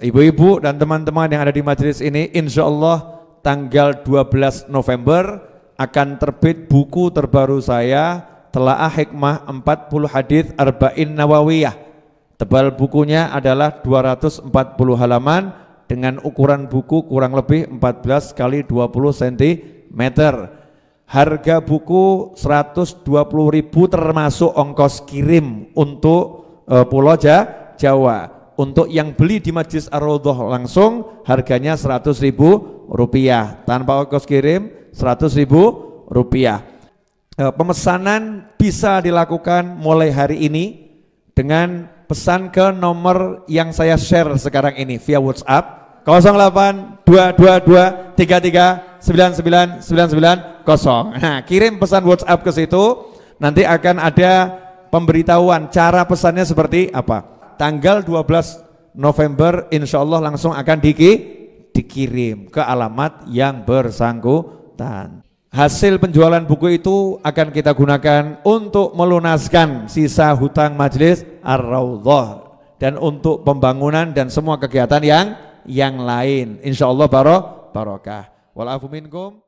ibu-ibu dan teman-teman yang ada di majelis ini, insya Allah tanggal 12 November akan terbit buku terbaru saya, Telaah Hikmah 40 Hadith Arba'in Nawawiyah. Tebal bukunya adalah 240 halaman dengan ukuran buku kurang lebih 14 kali 20 cm. Harga buku 120.000 termasuk ongkos kirim untuk uh, Pulau Jawa. Untuk yang beli di Majlis Ar-Raudhah langsung harganya seratus ribu rupiah. Tanpa ongkos kirim seratus ribu rupiah. Eh, pemesanan bisa dilakukan mulai hari ini dengan pesan ke nomor yang saya share sekarang ini via WhatsApp 08222 33 99 99 Nah, kirim pesan WhatsApp ke situ nanti akan ada pemberitahuan cara pesannya seperti apa tanggal 12 November insya Allah langsung akan diki, dikirim ke alamat yang bersangkutan. Hasil penjualan buku itu akan kita gunakan untuk melunaskan sisa hutang majelis Ar-Raudhah dan untuk pembangunan dan semua kegiatan yang yang lain. Insya Allah barokah. Walafu minkum.